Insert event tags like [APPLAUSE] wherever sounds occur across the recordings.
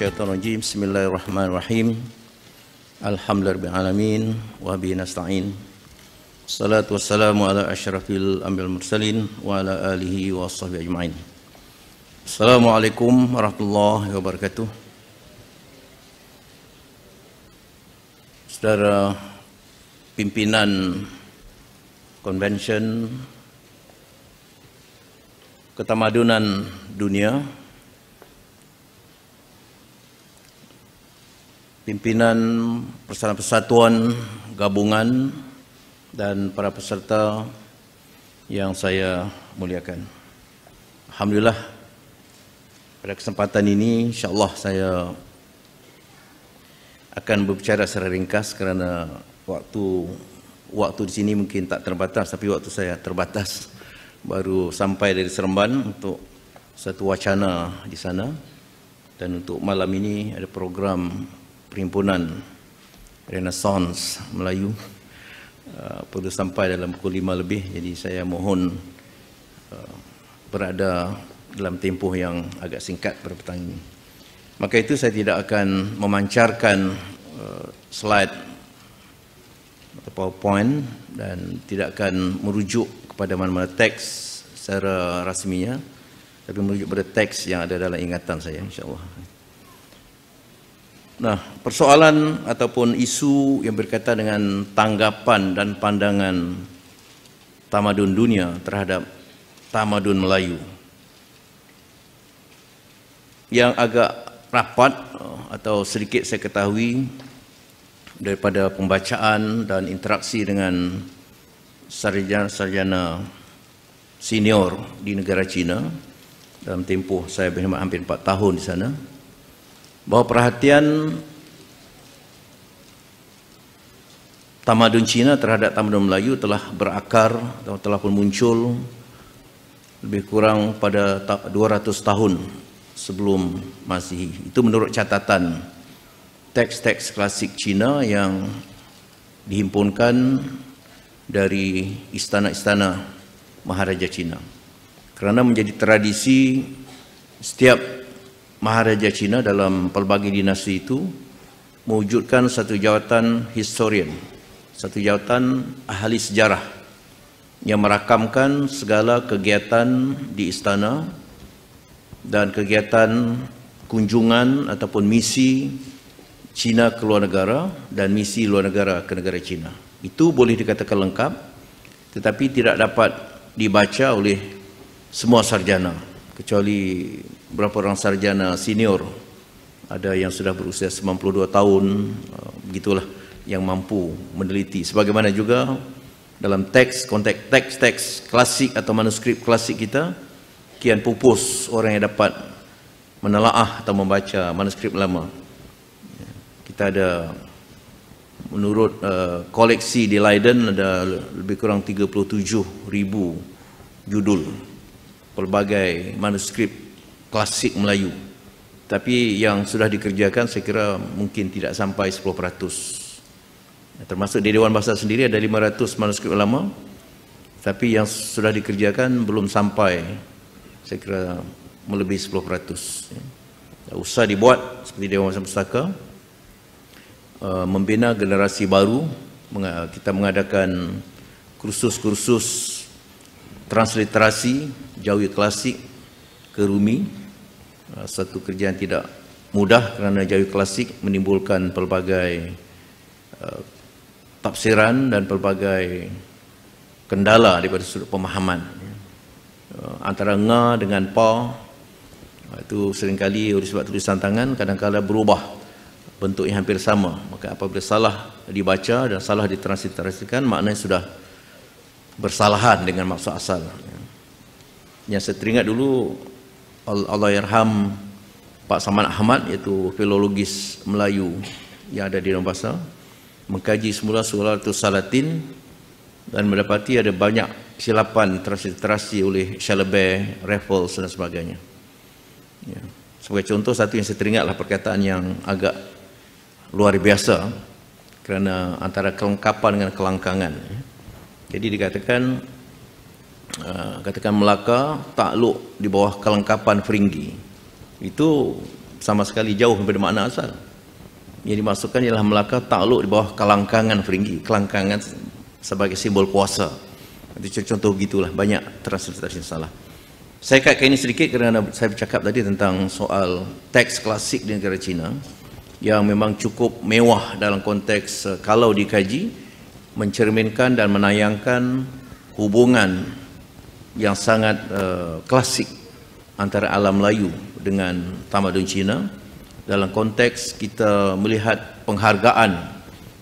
syaitan rajim Bismillahirrahmanirrahim Alhamdulillahirrahmanirrahim Wa bihi nasta'in Salatu wassalamu ala ashrafil ambil mursalin Wa ala alihi wa sahbihi ajma'in Assalamualaikum warahmatullahi wabarakatuh Saudara pimpinan Convention ketamadunan dunia pimpinan Persatuan Persatuan Gabungan dan para peserta yang saya muliakan. Alhamdulillah pada kesempatan ini insya Allah saya akan berbicara secara ringkas kerana waktu waktu di sini mungkin tak terbatas tapi waktu saya terbatas baru sampai dari Seremban untuk satu wacana di sana dan untuk malam ini ada program Perhimpunan Renaissance Melayu uh, ah, perlu sampai dalam pukul 5 lebih jadi saya mohon uh, berada dalam tempoh yang agak singkat pada petang ini. Maka itu saya tidak akan memancarkan uh, slide atau powerpoint dan tidak akan merujuk kepada mana-mana teks secara rasminya tapi merujuk pada teks yang ada dalam ingatan saya insyaAllah. Terima kasih. Nah, persoalan ataupun isu yang berkaitan dengan tanggapan dan pandangan tamadun dunia terhadap tamadun Melayu yang agak rapat eh, atau sedikit saya ketahui daripada pembacaan dan interaksi dengan sarjana-sarjana senior di negara China dalam tempoh saya berkhidmat hampir 4 tahun di sana bahwa perhatian tamadun Cina terhadap tamadun Melayu telah berakar atau telah pun muncul lebih kurang pada 200 tahun sebelum Masihi. Itu menurut catatan teks-teks klasik Cina yang dihimpunkan dari istana-istana Maharaja Cina. Kerana menjadi tradisi setiap Maharaja Cina dalam pelbagai dinasti itu mewujudkan satu jawatan historian, satu jawatan ahli sejarah yang merakamkan segala kegiatan di istana dan kegiatan kunjungan ataupun misi Cina ke luar negara dan misi luar negara ke negara Cina. Itu boleh dikatakan lengkap tetapi tidak dapat dibaca oleh semua sarjana kecuali berapa orang sarjana senior ada yang sudah berusia 92 tahun eh, begitulah yang mampu meneliti sebagaimana juga dalam teks konteks teks teks klasik atau manuskrip klasik kita kian pupus orang yang dapat menelaah atau membaca manuskrip lama ya, kita ada menurut eh, koleksi di Leiden ada lebih kurang 37 ribu judul pelbagai manuskrip klasik Melayu. Tapi yang sudah dikerjakan saya kira mungkin tidak sampai 10%. Termasuk di Dewan Bahasa sendiri ada 500 manuskrip lama. Tapi yang sudah dikerjakan belum sampai saya kira melebihi 10%. Usah dibuat seperti Dewan Bahasa Pustaka uh, membina generasi baru kita mengadakan kursus-kursus transliterasi Jawi klasik ke Rumi Eh, satu kerja yang tidak mudah kerana jayu klasik menimbulkan pelbagai uh, tafsiran dan pelbagai kendala daripada sudut pemahaman uh, antara nga dengan pa itu seringkali oleh sebab tulisan tangan kadang-kadang berubah bentuknya hampir sama maka apabila salah dibaca dan salah ditransliterasikan maknanya sudah bersalahan dengan maksud asal ya. yang saya teringat dulu Allah Irham Pak Saman Ahmad iaitu filologis Melayu yang ada di Nombasa mengkaji semula surah itu Salatin dan mendapati ada banyak silapan terasi oleh Shalabair, Raffles dan sebagainya ya. sebagai contoh satu yang saya teringatlah perkataan yang agak luar biasa kerana antara kelengkapan dengan kelangkangan jadi dikatakan Ah, katakan Melaka takluk di bawah kelengkapan Feringgi itu sama sekali jauh daripada makna asal yang dimaksudkan ialah Melaka takluk di bawah kelangkangan Feringgi kelangkangan sebagai simbol kuasa itu contoh gitulah banyak translasi salah saya kaitkan ini sedikit kerana saya bercakap tadi tentang soal teks klasik di negara Cina yang memang cukup mewah dalam konteks eh, kalau dikaji mencerminkan dan menayangkan hubungan yang sangat uh, klasik antara alam Melayu dengan tamadun Cina dalam konteks kita melihat penghargaan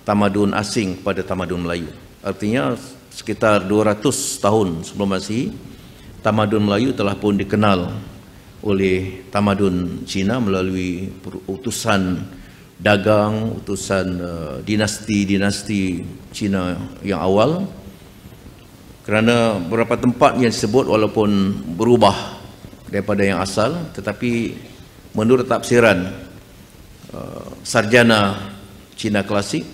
tamadun asing pada tamadun Melayu. Artinya sekitar 200 tahun sebelum masih tamadun Melayu telah pun dikenal oleh tamadun Cina melalui utusan dagang, utusan uh, dinasti-dinasti Cina yang awal kerana beberapa tempat yang disebut walaupun berubah daripada yang asal tetapi menurut tafsiran uh, sarjana Cina klasik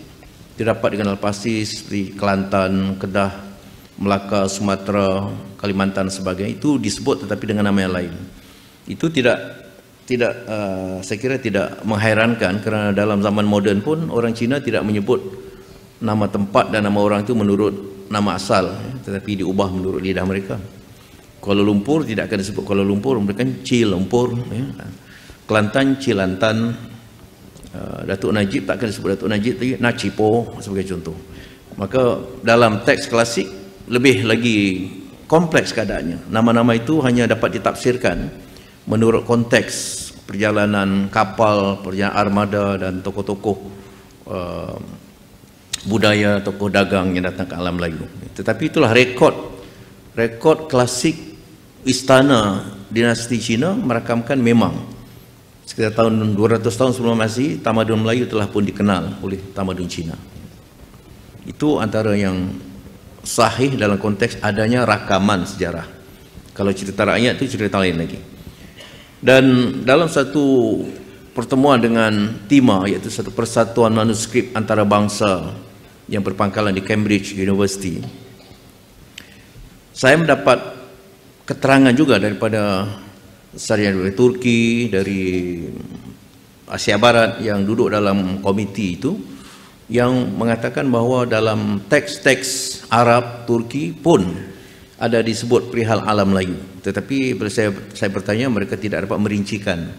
didapat dikenal pasti seperti Kelantan, Kedah, Melaka, Sumatera, Kalimantan sebagainya itu disebut tetapi dengan nama yang lain. Itu tidak tidak uh, saya kira tidak menghairankan kerana dalam zaman moden pun orang Cina tidak menyebut nama tempat dan nama orang itu menurut nama asal tetapi diubah menurut lidah mereka Kuala Lumpur tidak akan disebut Kuala Lumpur mereka Cil Lumpur ya. Kelantan Cilantan uh, Datuk Najib tak akan disebut Datuk Najib tapi Nacipo sebagai contoh maka dalam teks klasik lebih lagi kompleks keadaannya nama-nama itu hanya dapat ditafsirkan menurut konteks perjalanan kapal perjalanan armada dan tokoh-tokoh uh, budaya tokoh dagang yang datang ke alam Melayu. Tetapi itulah rekod rekod klasik istana dinasti Cina merakamkan memang sekitar tahun 200 tahun sebelum Masih tamadun Melayu telah pun dikenal oleh tamadun Cina. Itu antara yang sahih dalam konteks adanya rakaman sejarah. Kalau cerita rakyat itu cerita lain lagi. Dan dalam satu pertemuan dengan Tima iaitu satu persatuan manuskrip antara bangsa yang berpangkalan di Cambridge University. Saya mendapat keterangan juga daripada sarjana dari Turki, dari Asia Barat yang duduk dalam komiti itu yang mengatakan bahawa dalam teks-teks Arab, Turki pun ada disebut perihal alam Melayu. Tetapi bila saya, saya bertanya, mereka tidak dapat merincikan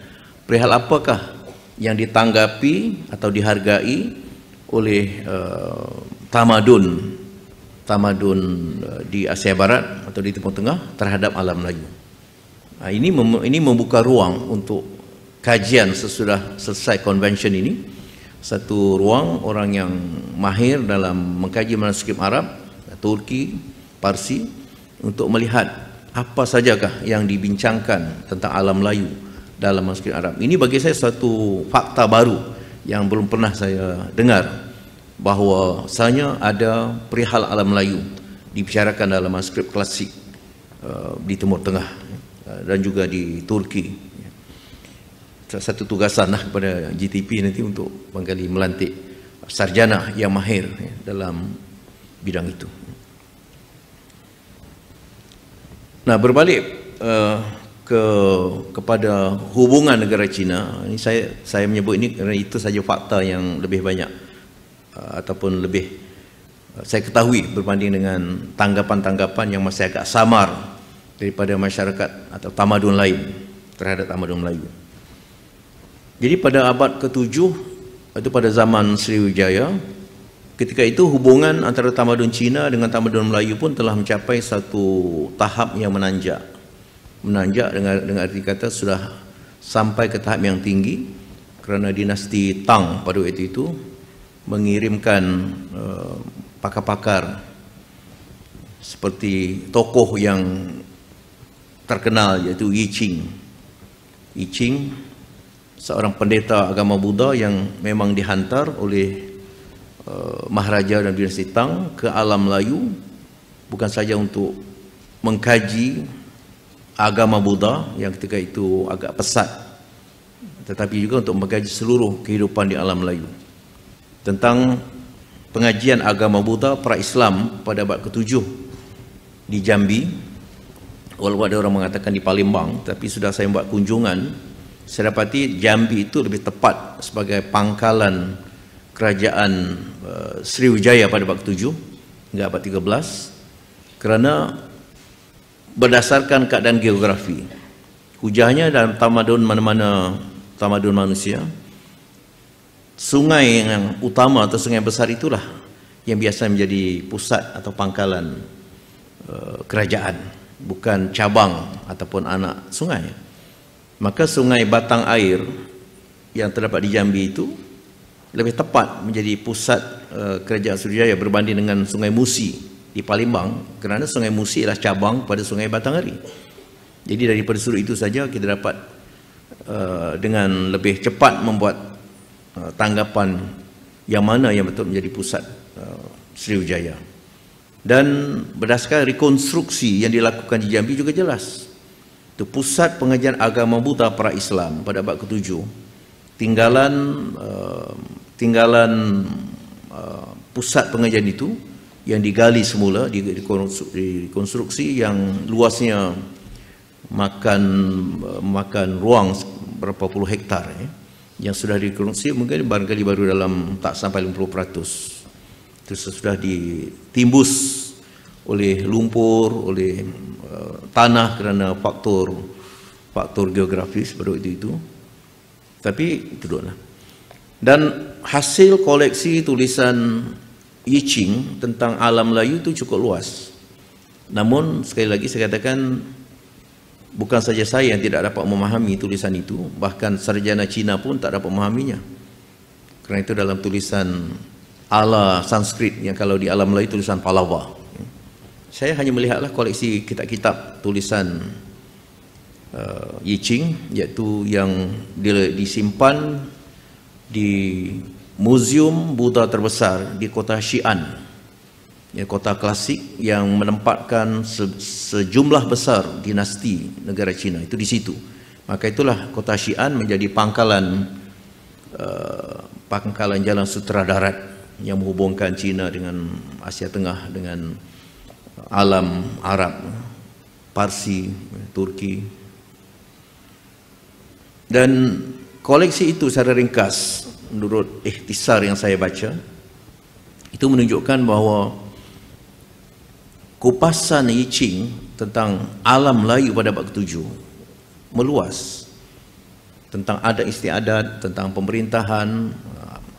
perihal apakah yang ditanggapi atau dihargai oleh uh, tamadun tamadun uh, di Asia Barat atau di Timur Tengah terhadap alam Melayu. Uh, ini mem- ini membuka ruang untuk kajian sesudah selesai konvensyen ini satu ruang orang yang mahir dalam mengkaji manuskrip Arab, Turki, Parsi untuk melihat apa sajakah yang dibincangkan tentang alam Melayu dalam manuskrip Arab. Ini bagi saya satu fakta baru yang belum pernah saya dengar bahawa sebenarnya ada perihal alam Melayu dibicarakan dalam manuskrip klasik uh, di Timur Tengah uh, dan juga di Turki satu tugasan lah kepada GTP nanti untuk menggali melantik sarjana yang mahir ya, dalam bidang itu. Nah berbalik uh, ke kepada hubungan negara China ini saya saya menyebut ini kerana itu saja fakta yang lebih banyak uh, ataupun lebih uh, saya ketahui berbanding dengan tanggapan-tanggapan yang masih agak samar daripada masyarakat atau tamadun lain terhadap tamadun Melayu. Jadi pada abad ke-7 itu pada zaman Sriwijaya ketika itu hubungan antara tamadun Cina dengan tamadun Melayu pun telah mencapai satu tahap yang menanjak menanjak dengan dengan arti kata sudah sampai ke tahap yang tinggi kerana dinasti Tang pada waktu itu mengirimkan uh, pakar-pakar seperti tokoh yang terkenal iaitu Yi Qing. Yi Qing seorang pendeta agama Buddha yang memang dihantar oleh uh, Maharaja dan dinasti Tang ke alam Melayu bukan saja untuk mengkaji agama Buddha yang ketika itu agak pesat tetapi juga untuk mengkaji seluruh kehidupan di alam Melayu tentang pengajian agama Buddha pra Islam pada abad ke-7 di Jambi Walau ada orang mengatakan di Palembang tapi sudah saya buat kunjungan saya dapati Jambi itu lebih tepat sebagai pangkalan kerajaan uh, Sriwijaya pada abad ke-7 hingga abad ke-13 kerana berdasarkan keadaan geografi. Hujahnya dalam tamadun mana-mana tamadun manusia, sungai yang utama atau sungai besar itulah yang biasa menjadi pusat atau pangkalan eh, kerajaan, bukan cabang ataupun anak sungai. Maka sungai batang air yang terdapat di Jambi itu lebih tepat menjadi pusat eh, kerajaan suriah berbanding dengan sungai Musi di Palembang kerana Sungai Musi adalah cabang pada Sungai Batanghari. Jadi dari sudut itu saja kita dapat uh, dengan lebih cepat membuat uh, tanggapan yang mana yang betul menjadi pusat uh, Sriwijaya. Dan berdasarkan rekonstruksi yang dilakukan di Jambi juga jelas. Itu pusat pengajian agama buta para Islam pada abad ke-7. Tinggalan uh, tinggalan uh, pusat pengajian itu yang digali semula dikonstruksi yang luasnya makan makan ruang berapa puluh hektar eh, yang sudah dikonstruksi mungkin barangkali baru dalam tak sampai 50% terus sudah ditimbus oleh lumpur oleh uh, tanah kerana faktor faktor geografis pada waktu itu tapi itu dulu dan hasil koleksi tulisan Yiching tentang alam Melayu itu cukup luas. Namun sekali lagi saya katakan bukan saja saya yang tidak dapat memahami tulisan itu, bahkan sarjana Cina pun tak dapat memahaminya. Kerana itu dalam tulisan ala Sanskrit yang kalau di alam Melayu tulisan Palawa. Saya hanya melihatlah koleksi kitab-kitab tulisan uh, Yiching iaitu yang disimpan di Museum Buddha terbesar di kota Xi'an. Ya, kota klasik yang menempatkan se sejumlah besar dinasti negara China itu di situ. Maka itulah kota Xi'an menjadi pangkalan uh, pangkalan jalan sutera darat yang menghubungkan China dengan Asia Tengah dengan alam Arab, Parsi, Turki. Dan koleksi itu secara ringkas menurut ikhtisar yang saya baca itu menunjukkan bahawa kupasan Yi Ching tentang alam Melayu pada bab ketujuh meluas tentang adat istiadat, tentang pemerintahan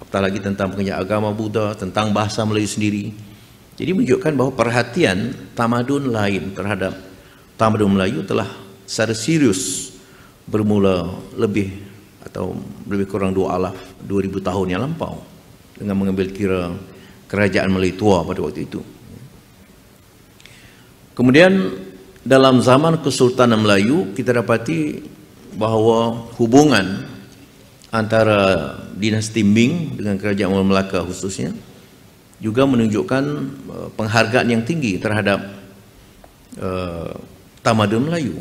apatah lagi tentang pengajar agama Buddha, tentang bahasa Melayu sendiri jadi menunjukkan bahawa perhatian tamadun lain terhadap tamadun Melayu telah secara serius bermula lebih atau lebih kurang dua alaf, dua ribu tahun yang lampau dengan mengambil kira kerajaan Melayu tua pada waktu itu. Kemudian dalam zaman Kesultanan Melayu kita dapati bahawa hubungan antara dinasti Ming dengan kerajaan Melaka khususnya juga menunjukkan eh, penghargaan yang tinggi terhadap uh, eh, tamadun Melayu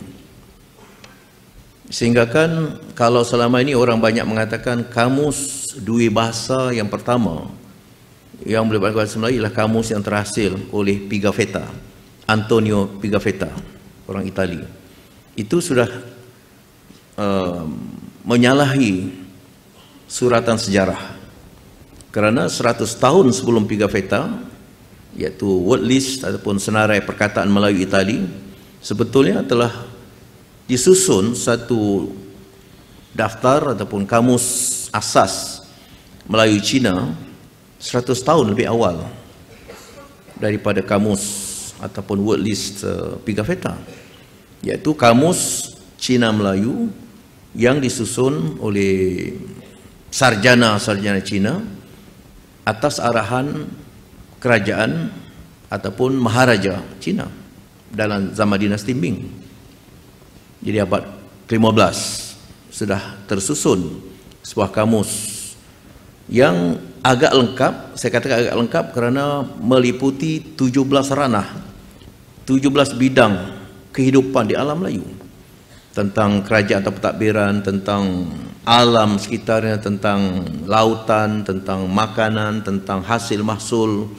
Sehingga kan kalau selama ini orang banyak mengatakan kamus dua bahasa yang pertama yang boleh berkata semula ialah kamus yang terhasil oleh Pigafetta, Antonio Pigafetta, orang Itali. Itu sudah uh, menyalahi suratan sejarah. Kerana 100 tahun sebelum Pigafetta, iaitu word list ataupun senarai perkataan Melayu Itali, sebetulnya telah disusun satu daftar ataupun kamus asas Melayu Cina 100 tahun lebih awal daripada kamus ataupun word list uh, eh, Pigafetta iaitu kamus Cina Melayu yang disusun oleh sarjana-sarjana Cina atas arahan kerajaan ataupun maharaja Cina dalam zaman dinasti Ming. Jadi abad ke-15 sudah tersusun sebuah kamus yang agak lengkap, saya katakan agak lengkap kerana meliputi 17 ranah, 17 bidang kehidupan di alam Melayu. Tentang kerajaan atau pentadbiran, tentang alam sekitarnya, tentang lautan, tentang makanan, tentang hasil mahsul,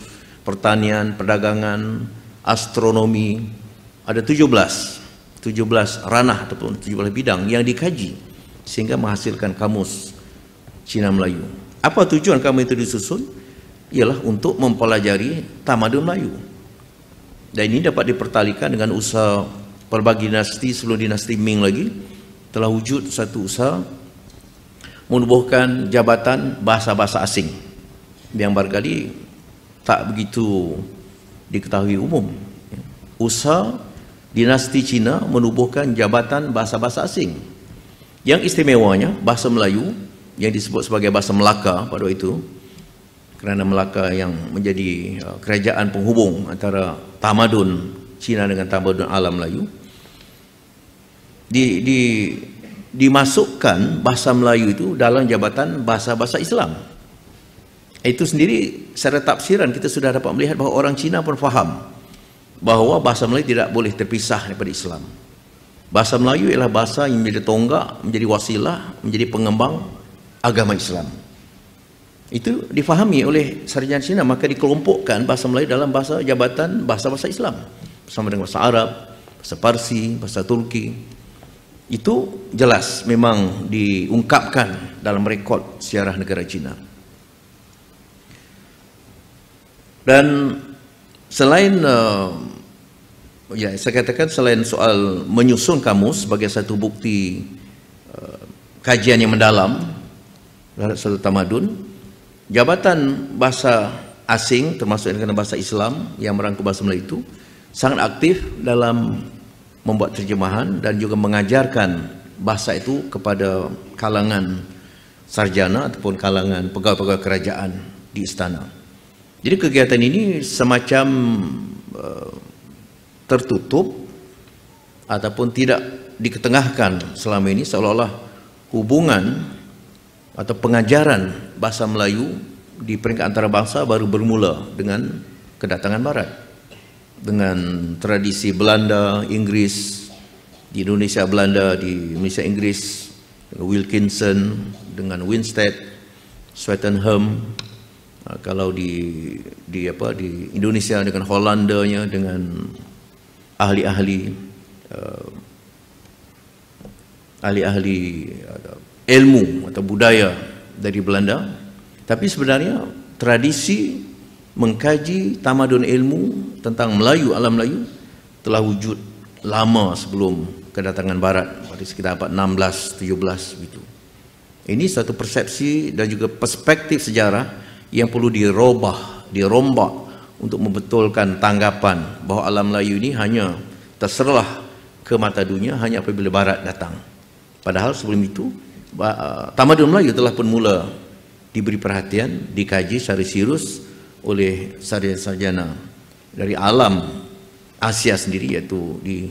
pertanian, perdagangan, astronomi. Ada 17 ranah ataupun 17 bidang yang dikaji sehingga menghasilkan kamus Cina Melayu. Apa tujuan kamus itu disusun? Ialah untuk mempelajari tamadun Melayu. Dan ini dapat dipertalikan dengan usaha pelbagai dinasti sebelum dinasti Ming lagi telah wujud satu usaha menubuhkan jabatan bahasa-bahasa asing yang barangkali tak begitu diketahui umum. Usaha dinasti Cina menubuhkan jabatan bahasa-bahasa asing. Yang istimewanya bahasa Melayu yang disebut sebagai bahasa Melaka pada waktu itu kerana Melaka yang menjadi uh, kerajaan penghubung antara tamadun Cina dengan tamadun alam Melayu di, di, dimasukkan bahasa Melayu itu dalam jabatan bahasa-bahasa Islam itu sendiri secara tafsiran kita sudah dapat melihat bahawa orang Cina pun faham bahawa bahasa Melayu tidak boleh terpisah daripada Islam. Bahasa Melayu ialah bahasa yang menjadi tonggak, menjadi wasilah, menjadi pengembang agama Islam. Itu difahami oleh sarjana Cina, maka dikelompokkan bahasa Melayu dalam bahasa jabatan bahasa-bahasa Islam. Sama dengan bahasa Arab, bahasa Parsi, bahasa Turki. Itu jelas memang diungkapkan dalam rekod sejarah negara Cina. Dan selain uh, ya saya katakan selain soal menyusun kamus sebagai satu bukti uh, kajian yang mendalam terhadap satu tamadun jabatan bahasa asing termasuk dengan bahasa Islam yang merangkum bahasa Melayu itu sangat aktif dalam membuat terjemahan dan juga mengajarkan bahasa itu kepada kalangan sarjana ataupun kalangan pegawai-pegawai kerajaan di istana. Jadi kegiatan ini semacam uh, tertutup ataupun tidak diketengahkan selama ini seolah-olah hubungan atau pengajaran bahasa Melayu di peringkat antarabangsa baru bermula dengan kedatangan Barat. Dengan tradisi Belanda, Inggris, di Indonesia Belanda, di Indonesia Inggris, Wilkinson, dengan Winstead, Swettenham, Ah, kalau di di apa di Indonesia dengan Hollandanya dengan ahli-ahli eh, ahli-ahli uh, ilmu atau budaya dari Belanda tapi sebenarnya tradisi mengkaji tamadun ilmu tentang Melayu alam Melayu telah wujud lama sebelum kedatangan barat pada sekitar abad 16 17 begitu ini satu persepsi dan juga perspektif sejarah yang perlu dirobah, dirombak untuk membetulkan tanggapan bahawa alam Melayu ini hanya terserlah ke mata dunia hanya apabila Barat datang. Padahal sebelum itu, tamadun Melayu telah pun mula diberi perhatian, dikaji secara sirus oleh sarjana-sarjana dari alam Asia sendiri iaitu di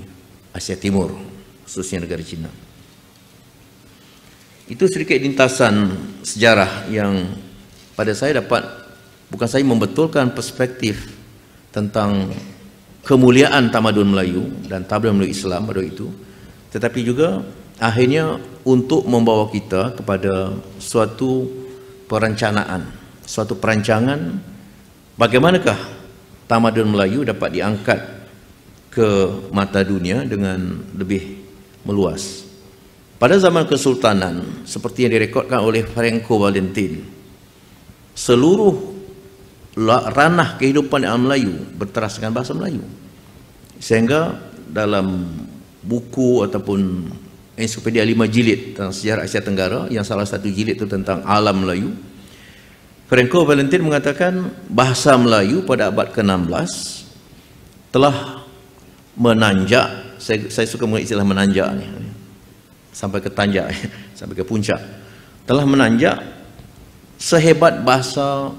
Asia Timur khususnya negara China. Itu sedikit lintasan sejarah yang pada saya dapat bukan saya membetulkan perspektif tentang kemuliaan tamadun Melayu dan tabligh Melayu Islam pada itu tetapi juga akhirnya untuk membawa kita kepada suatu perencanaan suatu perancangan bagaimanakah tamadun Melayu dapat diangkat ke mata dunia dengan lebih meluas pada zaman kesultanan seperti yang direkodkan oleh Franco Valentin seluruh ranah kehidupan yang Melayu berteras dengan bahasa Melayu sehingga dalam buku ataupun ensiklopedia lima jilid tentang sejarah Asia Tenggara yang salah satu jilid itu tentang alam Melayu Franco Valentin mengatakan bahasa Melayu pada abad ke-16 telah menanjak saya, saya suka mengatakan istilah menanjak ini sampai ke tanjak [LAUGHS] sampai ke puncak telah menanjak sehebat bahasa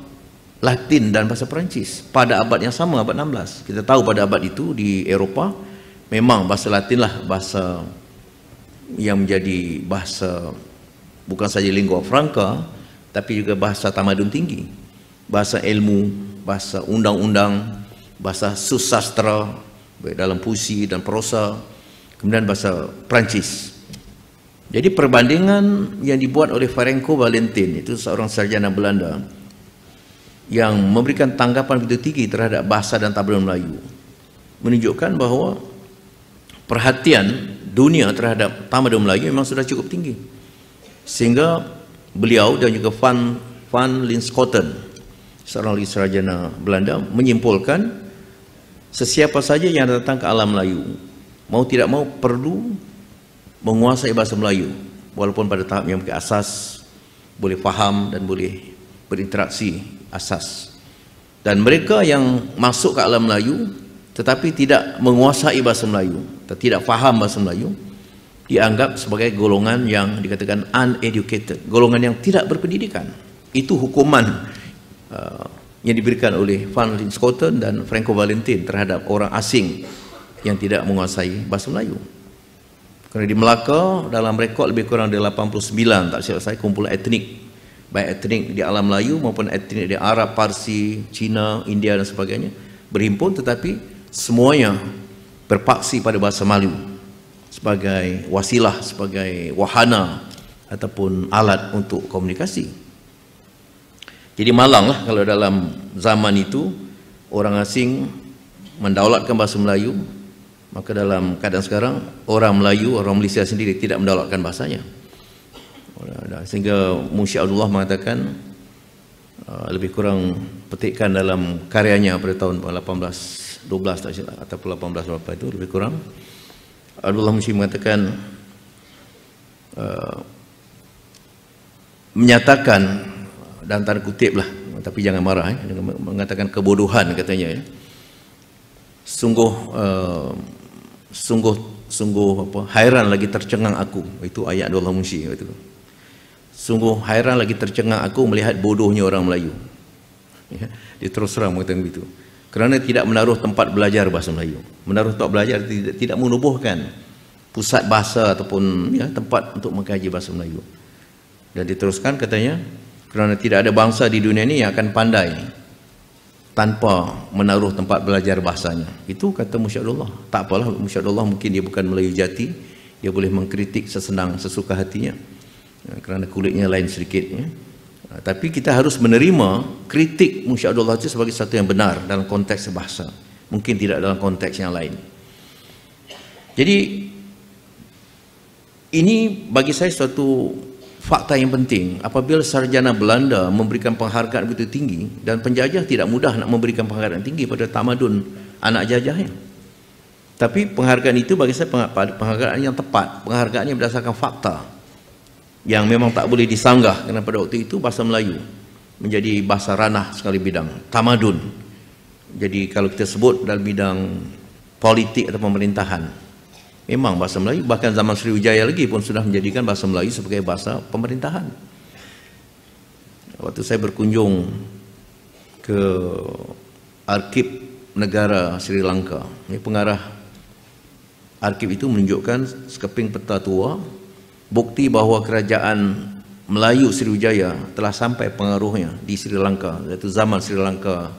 Latin dan bahasa Perancis pada abad yang sama abad 16. Kita tahu pada abad itu di Eropah memang bahasa Latinlah bahasa yang menjadi bahasa bukan saja lingua franca tapi juga bahasa tamadun tinggi. Bahasa ilmu, bahasa undang-undang, bahasa susastra dalam puisi dan prosa kemudian bahasa Perancis jadi perbandingan yang dibuat oleh Farenko Valentin itu seorang sarjana Belanda yang memberikan tanggapan begitu tinggi terhadap bahasa dan tabloid Melayu menunjukkan bahawa perhatian dunia terhadap tamadun Melayu memang sudah cukup tinggi sehingga beliau dan juga Van Van Linschoten seorang lagi sarjana Belanda menyimpulkan sesiapa saja yang datang ke alam Melayu mau tidak mau perlu menguasai bahasa Melayu walaupun pada tahap yang asas boleh faham dan boleh berinteraksi asas dan mereka yang masuk ke alam Melayu tetapi tidak menguasai bahasa Melayu atau tidak faham bahasa Melayu dianggap sebagai golongan yang dikatakan uneducated golongan yang tidak berpendidikan itu hukuman uh, yang diberikan oleh Van Linscoten dan Franco Valentin terhadap orang asing yang tidak menguasai bahasa Melayu kerana di Melaka dalam rekod lebih kurang ada 89 tak silap saya kumpulan etnik baik etnik di alam Melayu maupun etnik di Arab, Parsi, Cina, India dan sebagainya berhimpun tetapi semuanya berpaksi pada bahasa Melayu sebagai wasilah, sebagai wahana ataupun alat untuk komunikasi. Jadi malang lah kalau dalam zaman itu orang asing mendaulatkan bahasa Melayu Maka dalam keadaan sekarang orang Melayu, orang Malaysia sendiri tidak mendalakkan bahasanya. Sehingga Musya Allah mengatakan uh, lebih kurang petikan dalam karyanya pada tahun 1812 atau silap 18 berapa itu lebih kurang Abdullah Musyi mengatakan uh, menyatakan dan tanda kutip lah tapi jangan marah eh, mengatakan kebodohan katanya ya. sungguh uh, sungguh sungguh apa hairan lagi tercengang aku itu ayat Allah Munshi itu sungguh hairan lagi tercengang aku melihat bodohnya orang Melayu ya, dia terus terang mengatakan begitu kerana tidak menaruh tempat belajar bahasa Melayu menaruh tempat belajar tidak, tidak menubuhkan pusat bahasa ataupun ya, tempat untuk mengkaji bahasa Melayu dan diteruskan katanya kerana tidak ada bangsa di dunia ini yang akan pandai tanpa menaruh tempat belajar bahasanya. Itu kata Musyadullah. Tak apalah Musyadullah mungkin dia bukan Melayu jati. Dia boleh mengkritik sesenang sesuka hatinya. Ya, kerana kulitnya lain sedikit. Ya. Ha, tapi kita harus menerima kritik Musyadullah itu sebagai satu yang benar dalam konteks bahasa. Mungkin tidak dalam konteks yang lain. Jadi ini bagi saya suatu fakta yang penting apabila sarjana Belanda memberikan penghargaan begitu tinggi dan penjajah tidak mudah nak memberikan penghargaan tinggi pada tamadun anak jajahnya tapi penghargaan itu bagi saya penghargaan yang tepat penghargaannya berdasarkan fakta yang memang tak boleh disanggah kerana pada waktu itu bahasa Melayu menjadi bahasa ranah sekali bidang tamadun jadi kalau kita sebut dalam bidang politik atau pemerintahan Memang bahasa Melayu bahkan zaman Sriwijaya lagi pun sudah menjadikan bahasa Melayu sebagai bahasa pemerintahan. Waktu saya berkunjung ke Arkib negara Sri Lanka, ini pengarah Arkib itu menunjukkan sekeping peta tua bukti bahawa kerajaan Melayu Sriwijaya telah sampai pengaruhnya di Sri Lanka iaitu zaman Sri Lanka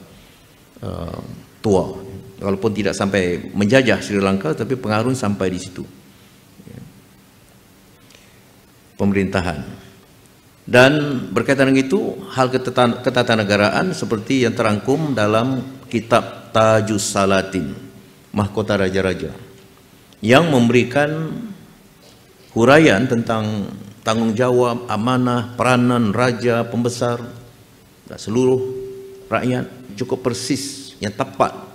uh, tua walaupun tidak sampai menjajah Sri Lanka tapi pengaruh sampai di situ ya. pemerintahan dan berkaitan dengan itu hal ketatanegaraan seperti yang terangkum dalam kitab Tajus Salatin Mahkota Raja-Raja yang memberikan huraian tentang tanggungjawab, amanah, peranan raja, pembesar dan seluruh rakyat cukup persis yang tepat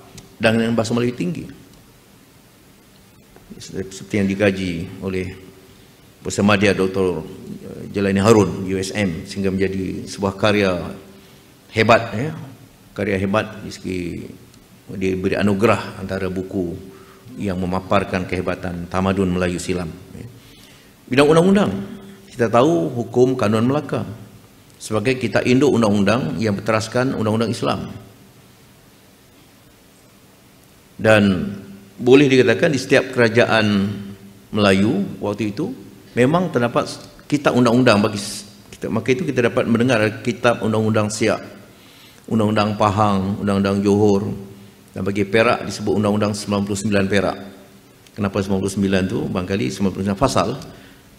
dan dengan bahasa Melayu tinggi. Seperti yang dikaji oleh bersama dia Dr. Eh, Jelani Harun USM sehingga menjadi sebuah karya hebat ya. Karya hebat di segi dia beri anugerah antara buku yang memaparkan kehebatan tamadun Melayu silam. Ya. Bidang undang-undang, kita tahu hukum kanun Melaka sebagai kita induk undang-undang yang berteraskan undang-undang Islam dan boleh dikatakan di setiap kerajaan Melayu waktu itu memang terdapat kitab undang-undang bagi kita maka itu kita dapat mendengar kitab undang-undang Siak undang-undang Pahang undang-undang Johor dan bagi Perak disebut undang-undang 99 Perak kenapa 99 tu bangkali 99 fasal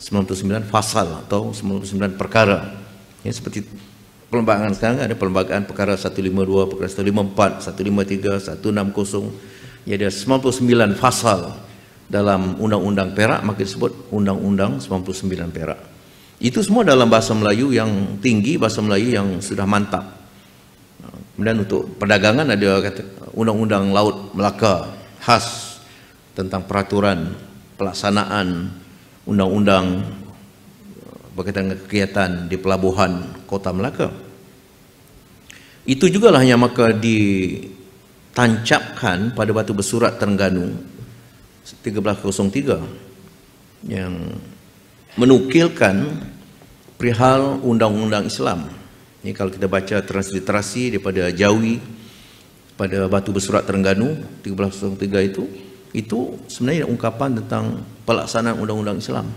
99 fasal atau 99 perkara ya seperti perlembagaan sekarang ada perlembagaan perkara 152 perkara 154 153 160 ya ada 99 pasal dalam undang-undang Perak maka disebut undang-undang 99 Perak. Itu semua dalam bahasa Melayu yang tinggi, bahasa Melayu yang sudah mantap. Kemudian untuk perdagangan ada undang-undang laut Melaka khas tentang peraturan pelaksanaan undang-undang berkaitan dengan kegiatan di pelabuhan Kota Melaka. Itu jugalah yang maka di tancapkan pada batu bersurat Terengganu 1303 yang menukilkan perihal undang-undang Islam. Ini kalau kita baca transliterasi daripada Jawi pada batu bersurat Terengganu 1303 itu itu sebenarnya ungkapan tentang pelaksanaan undang-undang Islam.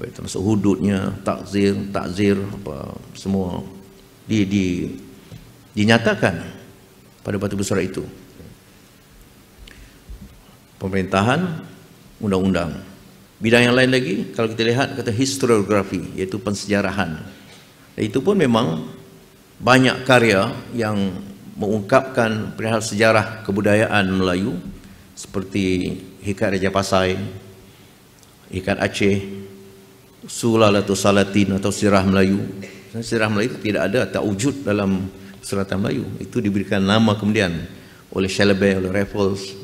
Baik termasuk hududnya, takzir, takzir apa semua di di dinyatakan pada batu besar itu. Pemerintahan, undang-undang. Bidang yang lain lagi, kalau kita lihat kata historiografi, iaitu pensejarahan. Itu pun memang banyak karya yang mengungkapkan perihal sejarah kebudayaan Melayu seperti Hikat Raja Pasai, Hikat Aceh, Sulalatul Salatin atau Sejarah Melayu. Sejarah Melayu tidak ada, tak wujud dalam Selatan Melayu itu diberikan nama kemudian oleh Shelby oleh Raffles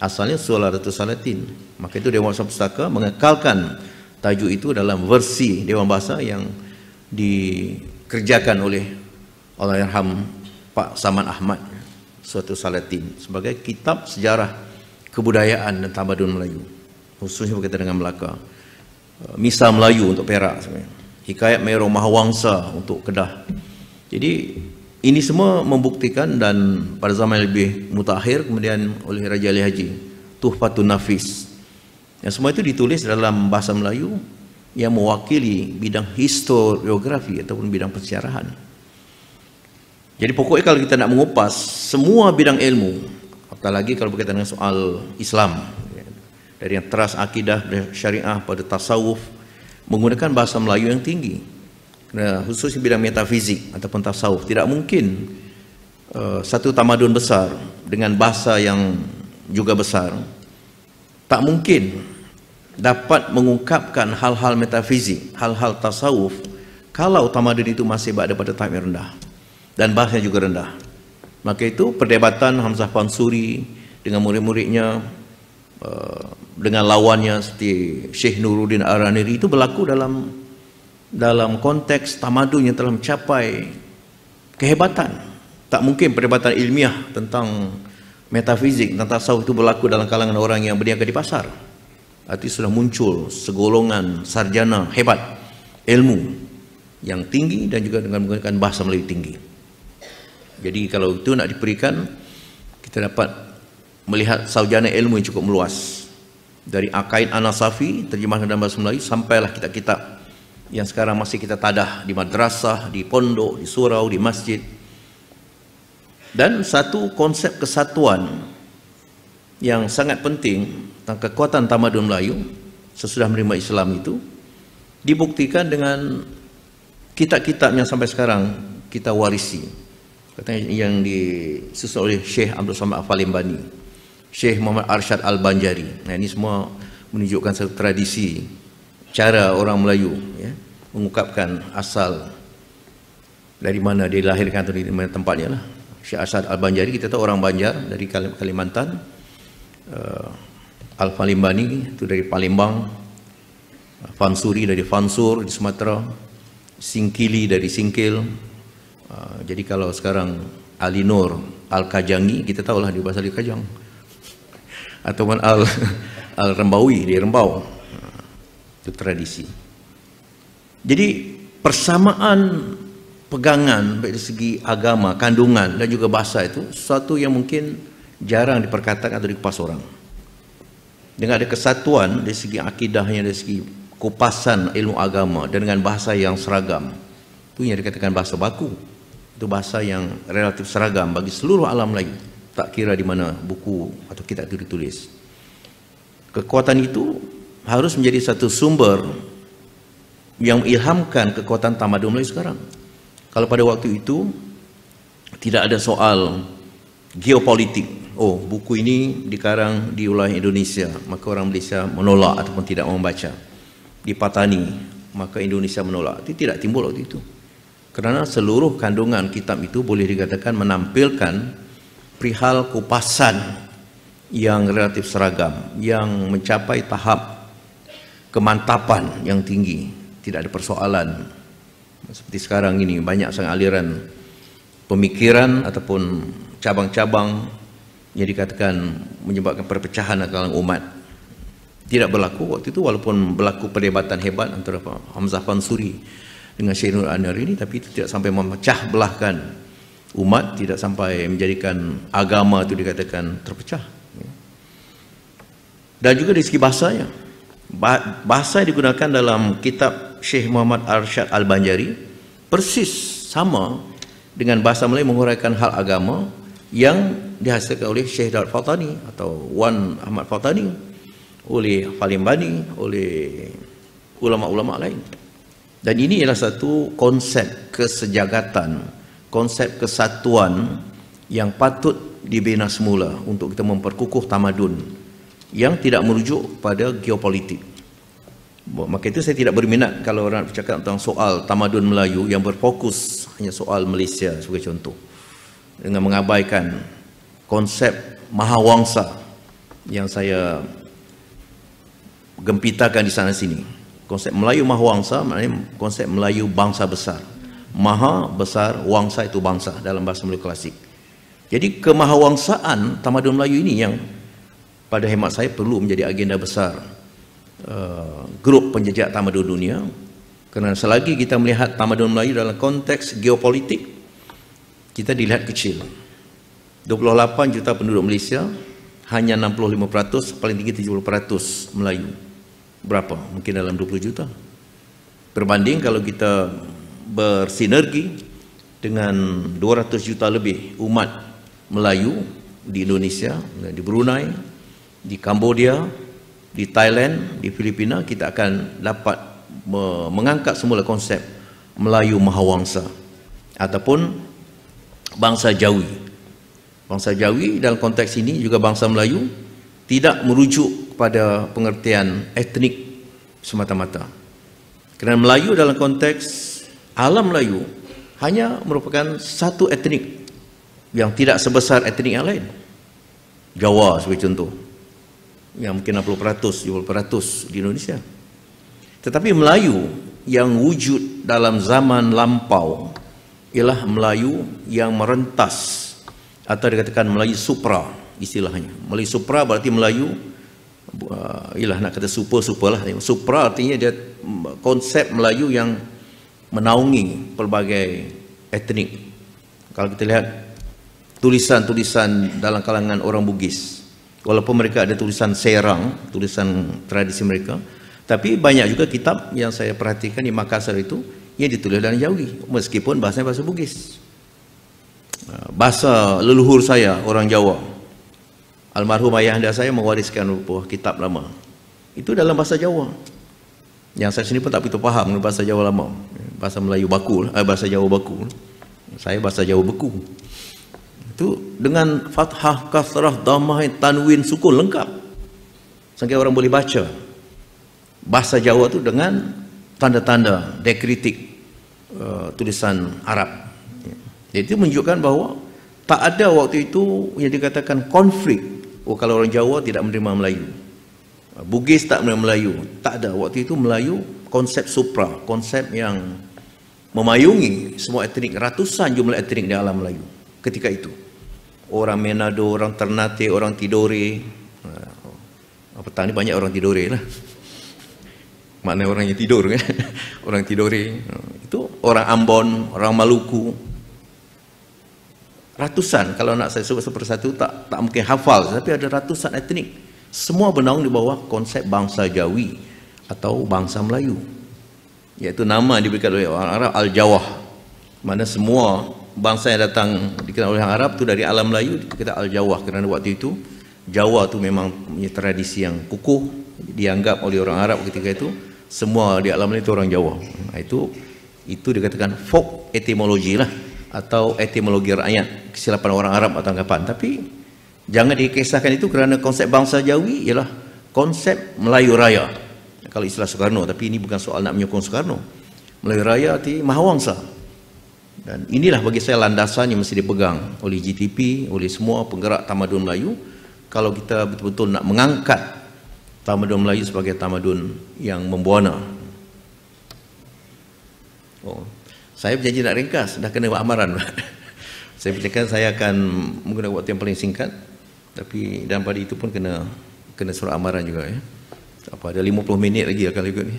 asalnya Sola Ratu Salatin maka itu Dewan Bahasa Pustaka mengekalkan tajuk itu dalam versi Dewan Bahasa yang dikerjakan oleh Allahyarham Pak Saman Ahmad Suatu Salatin sebagai kitab sejarah kebudayaan dan tamadun Melayu khususnya berkaitan dengan Melaka eh, Misa Melayu untuk Perak Hikayat Mero Mahawangsa untuk Kedah jadi ini semua membuktikan dan pada zaman yang lebih mutakhir kemudian oleh Raja Ali Haji Tuhfatun Nafis yang semua itu ditulis dalam bahasa Melayu yang mewakili bidang historiografi ataupun bidang persiarahan jadi pokoknya kalau kita nak mengupas semua bidang ilmu apalagi kalau berkaitan dengan soal Islam ya, dari yang teras akidah dari syariah pada tasawuf menggunakan bahasa Melayu yang tinggi khusus bidang metafizik ataupun tasawuf tidak mungkin eh, satu tamadun besar dengan bahasa yang juga besar tak mungkin dapat mengungkapkan hal-hal metafizik, hal-hal tasawuf kalau tamadun itu masih berada pada tahap yang rendah dan bahasanya juga rendah. Maka itu perdebatan Hamzah Pansuri dengan murid-muridnya eh, dengan lawannya seperti Syekh Nuruddin Araniri itu berlaku dalam dalam konteks tamadun yang telah mencapai kehebatan tak mungkin perdebatan ilmiah tentang metafizik tentang sahut itu berlaku dalam kalangan orang yang berniaga di pasar arti sudah muncul segolongan sarjana hebat ilmu yang tinggi dan juga dengan menggunakan bahasa Melayu tinggi jadi kalau itu nak diberikan kita dapat melihat sarjana ilmu yang cukup meluas dari akain anasafi terjemahan dalam bahasa Melayu sampailah kita kita yang sekarang masih kita tadah di madrasah, di pondok, di surau, di masjid. Dan satu konsep kesatuan yang sangat penting tentang kekuatan tamadun Melayu sesudah menerima Islam itu dibuktikan dengan kitab-kitab yang sampai sekarang kita warisi. Kata yang disusun oleh Syekh Abdul Samad Al-Falimbani, Syekh Muhammad Arshad Al-Banjari. Nah, ini semua menunjukkan satu tradisi cara orang Melayu mengungkapkan asal dari mana dia lahirkan atau dari mana tempatnya lah. Syekh Asad Al-Banjari, kita tahu orang Banjar dari Kalimantan. Uh, Al-Falimbani itu dari Palembang. Uh, Fansuri dari Fansur di Sumatera. Singkili dari Singkil. Uh, jadi kalau sekarang Ali Nur Al-Kajangi, kita tahu lah dia bahasa dari Kajang. [LAUGHS] Ataupun Al- [LAUGHS] Al-Rembawi di Rembau. Uh, itu tradisi. Jadi persamaan pegangan baik dari segi agama, kandungan dan juga bahasa itu sesuatu yang mungkin jarang diperkatakan atau dikupas orang. Dengan ada kesatuan dari segi akidahnya, dari segi kupasan ilmu agama dan dengan bahasa yang seragam. Itu yang dikatakan bahasa baku. Itu bahasa yang relatif seragam bagi seluruh alam Melayu. Tak kira di mana buku atau kitab itu ditulis. Kekuatan itu harus menjadi satu sumber yang ilhamkan kekuatan tamadun Melayu sekarang. Kalau pada waktu itu tidak ada soal geopolitik, oh buku ini dikarang di wilayah Indonesia, maka orang Malaysia menolak ataupun tidak membaca. Dipatani, maka Indonesia menolak. Itu tidak timbul waktu itu. Kerana seluruh kandungan kitab itu boleh dikatakan menampilkan perihal kupasan yang relatif seragam, yang mencapai tahap kemantapan yang tinggi tidak ada persoalan seperti sekarang ini banyak sangat aliran pemikiran ataupun cabang-cabang yang dikatakan menyebabkan perpecahan kalangan umat tidak berlaku waktu itu walaupun berlaku perdebatan hebat antara Hamzah Pansuri dengan Syekh Nur Anwar ini tapi itu tidak sampai memecah belahkan umat tidak sampai menjadikan agama itu dikatakan terpecah dan juga dari segi bahasanya bahasa yang digunakan dalam kitab Syekh Muhammad Arsyad Al-Banjari persis sama dengan bahasa Melayu menguraikan hal agama yang dihasilkan oleh Syekh Daud Fatani atau Wan Ahmad Fatani oleh Falim Bani oleh ulama-ulama lain dan ini ialah satu konsep kesejagatan konsep kesatuan yang patut dibina semula untuk kita memperkukuh tamadun yang tidak merujuk pada geopolitik Maka itu saya tidak berminat kalau orang bercakap tentang soal tamadun Melayu yang berfokus hanya soal Malaysia sebagai contoh. Dengan mengabaikan konsep maha wangsa yang saya gempitakan di sana sini. Konsep Melayu maha wangsa maknanya konsep Melayu bangsa besar. Maha besar, wangsa itu bangsa dalam bahasa Melayu klasik. Jadi kemahawangsaan tamadun Melayu ini yang pada hemat saya perlu menjadi agenda besar Uh, grup penjejak tamadun dunia kerana selagi kita melihat tamadun Melayu dalam konteks geopolitik kita dilihat kecil 28 juta penduduk Malaysia hanya 65% paling tinggi 70% Melayu berapa? mungkin dalam 20 juta berbanding kalau kita bersinergi dengan 200 juta lebih umat Melayu di Indonesia, di Brunei di Kambodia, di Thailand, di Filipina kita akan dapat mengangkat semula konsep Melayu Mahawangsa ataupun bangsa Jawi. Bangsa Jawi dalam konteks ini juga bangsa Melayu tidak merujuk kepada pengertian etnik semata-mata. Kerana Melayu dalam konteks alam Melayu hanya merupakan satu etnik yang tidak sebesar etnik yang lain. Jawa sebagai contoh yang mungkin 60%, 70% di Indonesia. Tetapi Melayu yang wujud dalam zaman lampau ialah Melayu yang merentas atau dikatakan Melayu supra istilahnya. Melayu supra berarti Melayu uh, ialah nak kata super-super lah. Supra artinya dia konsep Melayu yang menaungi pelbagai etnik. Kalau kita lihat tulisan-tulisan dalam kalangan orang Bugis, walaupun mereka ada tulisan serang, tulisan tradisi mereka, tapi banyak juga kitab yang saya perhatikan di Makassar itu yang ditulis dalam Jawi, meskipun bahasanya bahasa Bugis. Ah, bahasa leluhur saya, orang Jawa, almarhum ayah anda saya mewariskan buah kitab lama. Itu dalam bahasa Jawa. Yang saya sendiri pun tak begitu faham bahasa Jawa lama. Bahasa Melayu baku, lah, eh, bahasa Jawa baku. Saya bahasa Jawa beku itu dengan fathah kasrah damai tanwin sukun lengkap sehingga orang boleh baca bahasa Jawa tu dengan tanda-tanda dekritik uh, tulisan Arab jadi ya. itu menunjukkan bahawa tak ada waktu itu yang dikatakan konflik oh, kalau orang Jawa tidak menerima Melayu uh, Bugis tak menerima Melayu tak ada waktu itu Melayu konsep supra konsep yang memayungi semua etnik ratusan jumlah etnik di alam Melayu ketika itu orang Menado, orang Ternate, orang Tidore. Ha. Petang ni banyak orang Tidore lah. Mana orang yang tidur kan? [LAUGHS] Orang Tidore. Ha. Itu orang Ambon, orang Maluku. Ratusan kalau nak saya sebut satu persatu tak tak mungkin hafal tapi ada ratusan etnik. Semua bernaung di bawah konsep bangsa Jawi atau bangsa Melayu. Iaitu nama diberikan oleh orang Arab Al-Jawah. Mana semua bangsa yang datang dikenal oleh Arab tu dari alam Melayu kita al Jawa kerana waktu itu Jawa tu memang punya tradisi yang kukuh dianggap oleh orang Arab ketika itu semua di alam Melayu itu orang Jawa ha, itu itu dikatakan folk etimologi lah atau etimologi rakyat kesilapan orang Arab atau tanggapan tapi jangan dikisahkan itu kerana konsep bangsa Jawi ialah konsep Melayu Raya kalau istilah Soekarno tapi ini bukan soal nak menyokong Soekarno Melayu Raya arti Mahawangsa dan inilah bagi saya landasan yang mesti dipegang oleh GTP, oleh semua penggerak tamadun Melayu kalau kita betul-betul nak mengangkat tamadun Melayu sebagai tamadun yang membuana. Oh, saya berjanji nak ringkas, dah kena buat amaran. [LAUGHS] saya percayakan saya akan menggunakan waktu yang paling singkat tapi dalam pada itu pun kena kena surat amaran juga ya. Apa ada 50 minit lagi akan ikut ni.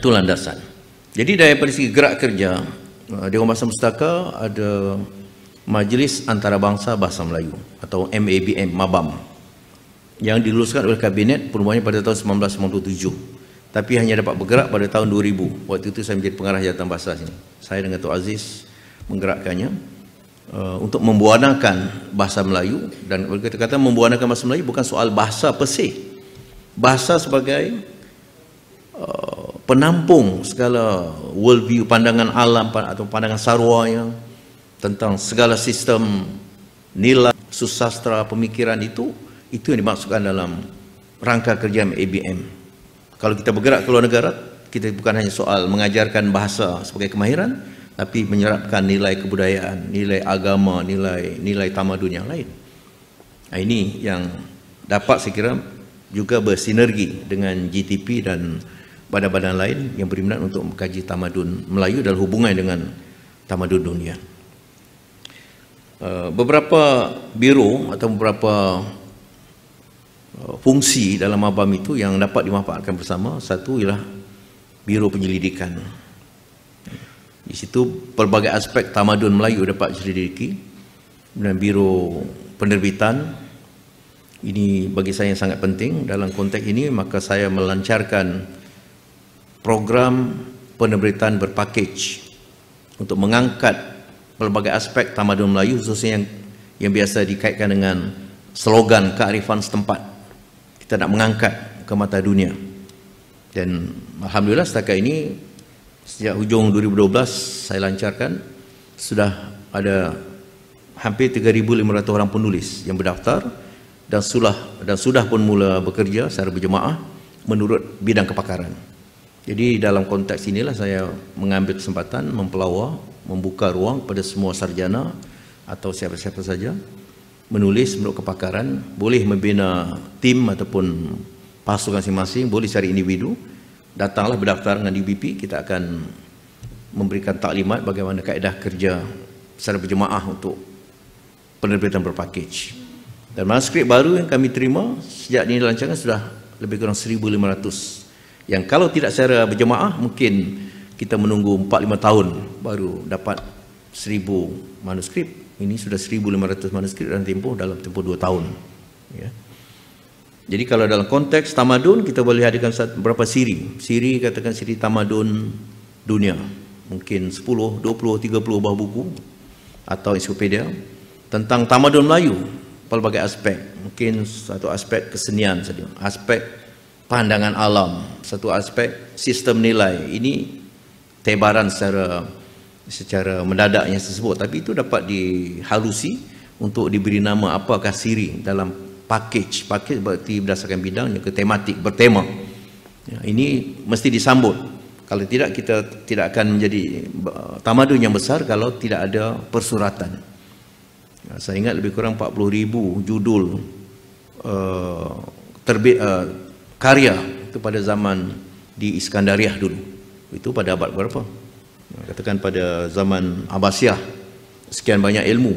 Itu landasan. Jadi daripada segi gerak kerja uh, Dewan Bahasa Mustaka ada Majlis Antarabangsa Bahasa Melayu atau MABM Mabam yang diluluskan oleh kabinet perubahannya pada tahun 1997 tapi hanya dapat bergerak pada tahun 2000 waktu itu saya menjadi pengarah jabatan bahasa sini saya dengan Tok Aziz menggerakkannya uh, untuk membuanakan bahasa Melayu dan kalau kita kata membuanakan bahasa Melayu bukan soal bahasa per se bahasa sebagai uh, penampung segala world view pandangan alam atau pandangan sarwa yang tentang segala sistem nilai susastra pemikiran itu itu yang dimasukkan dalam rangka kerja ABM. Kalau kita bergerak ke luar negara, kita bukan hanya soal mengajarkan bahasa sebagai kemahiran, tapi menyerapkan nilai kebudayaan, nilai agama, nilai nilai tamadun yang lain. Nah, ini yang dapat saya kira juga bersinergi dengan GTP dan pada badan lain yang berminat untuk mengkaji tamadun Melayu dan hubungan dengan tamadun dunia. Eh, beberapa biro atau beberapa eh, fungsi dalam abam itu yang dapat dimanfaatkan bersama satu ialah biro penyelidikan di situ pelbagai aspek tamadun Melayu dapat diselidiki dan biro penerbitan ini bagi saya yang sangat penting dalam konteks ini maka saya melancarkan program penerbitan berpakej untuk mengangkat pelbagai aspek tamadun Melayu khususnya yang yang biasa dikaitkan dengan slogan kearifan setempat kita nak mengangkat ke mata dunia dan Alhamdulillah setakat ini sejak hujung 2012 saya lancarkan sudah ada hampir 3,500 orang penulis yang berdaftar dan sudah, dan sudah pun mula bekerja secara berjemaah menurut bidang kepakaran. Jadi dalam konteks inilah saya mengambil kesempatan mempelawa, membuka ruang pada semua sarjana atau siapa-siapa saja menulis menurut kepakaran, boleh membina tim ataupun pasukan masing-masing, boleh cari individu, datanglah berdaftar dengan DBP, kita akan memberikan taklimat bagaimana kaedah kerja secara berjemaah untuk penerbitan berpakej. Dan manuskrip baru yang kami terima sejak ini dilancarkan sudah lebih kurang 1,500 yang kalau tidak secara berjemaah mungkin kita menunggu 4-5 tahun baru dapat 1000 manuskrip ini sudah 1500 manuskrip dalam tempoh dalam tempoh 2 tahun ya. jadi kalau dalam konteks tamadun kita boleh hadirkan berapa siri siri katakan siri tamadun dunia mungkin 10, 20, 30 bahan buku atau ensiklopedia tentang tamadun Melayu pelbagai aspek mungkin satu aspek kesenian saja aspek pandangan alam satu aspek sistem nilai ini tebaran secara secara mendadak yang tersebut tapi itu dapat dihalusi untuk diberi nama apakah siri dalam package package berarti berdasarkan bidangnya ke tematik bertema ya, ini mesti disambut kalau tidak kita tidak akan menjadi tamadun yang besar kalau tidak ada persuratan ya, saya ingat lebih kurang 40,000 judul uh, eh, terbit uh, eh, karya itu pada zaman di Iskandariah dulu. Itu pada abad berapa? Katakan pada zaman Abbasiyah sekian banyak ilmu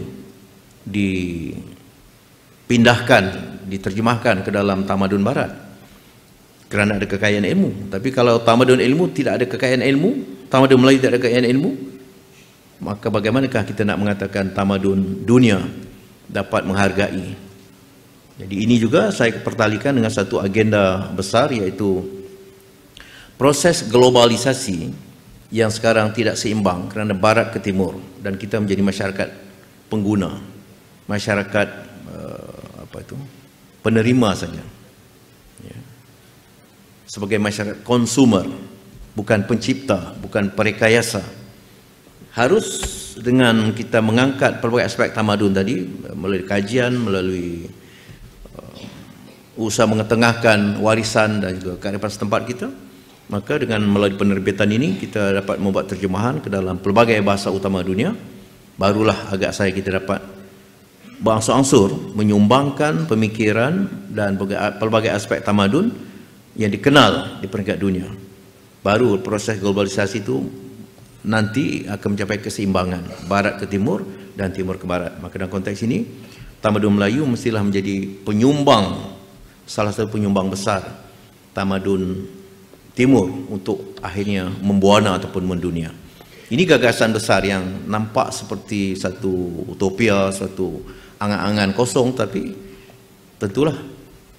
dipindahkan, diterjemahkan ke dalam tamadun barat kerana ada kekayaan ilmu. Tapi kalau tamadun ilmu tidak ada kekayaan ilmu, tamadun Melayu tidak ada kekayaan ilmu, maka bagaimanakah kita nak mengatakan tamadun dunia dapat menghargai jadi ini juga saya pertalikan dengan satu agenda besar yaitu proses globalisasi yang sekarang tidak seimbang kerana barat ke timur dan kita menjadi masyarakat pengguna, masyarakat eh, apa itu penerima saja. Ya. Sebagai masyarakat konsumer, bukan pencipta, bukan perekayasa. Harus dengan kita mengangkat pelbagai aspek tamadun tadi eh, melalui kajian, melalui usaha mengetengahkan warisan dan juga kearifan setempat kita maka dengan melalui penerbitan ini kita dapat membuat terjemahan ke dalam pelbagai bahasa utama dunia barulah agak saya kita dapat berangsur-angsur menyumbangkan pemikiran dan pelbagai aspek tamadun yang dikenal di peringkat dunia baru proses globalisasi itu nanti akan mencapai keseimbangan barat ke timur dan timur ke barat maka dalam konteks ini tamadun Melayu mestilah menjadi penyumbang salah satu penyumbang besar tamadun timur untuk akhirnya membuana ataupun mendunia. Ini gagasan besar yang nampak seperti satu utopia, satu angan-angan kosong tapi tentulah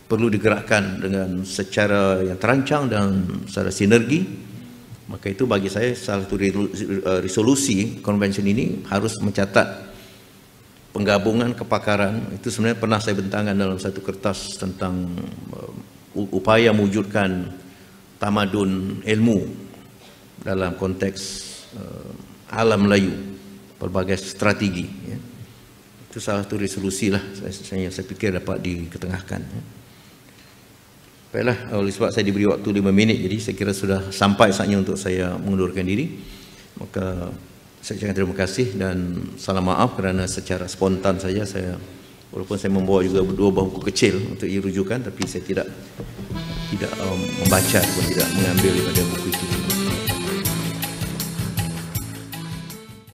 perlu digerakkan dengan secara yang terancang dan secara sinergi. Maka itu bagi saya salah satu resolusi konvensyen ini harus mencatat penggabungan kepakaran itu sebenarnya pernah saya bentangkan dalam satu kertas tentang uh, upaya mewujudkan tamadun ilmu dalam konteks uh, alam Melayu pelbagai strategi ya. itu salah satu resolusi lah saya, saya, yang saya fikir dapat diketengahkan ya. baiklah oleh sebab saya diberi waktu 5 minit jadi saya kira sudah sampai saatnya untuk saya mengundurkan diri maka saya ucapkan terima kasih dan salam maaf kerana secara spontan saja saya walaupun saya membawa juga dua buah buku kecil untuk dirujukan tapi saya tidak tidak um, membaca pun tidak mengambil daripada buku itu.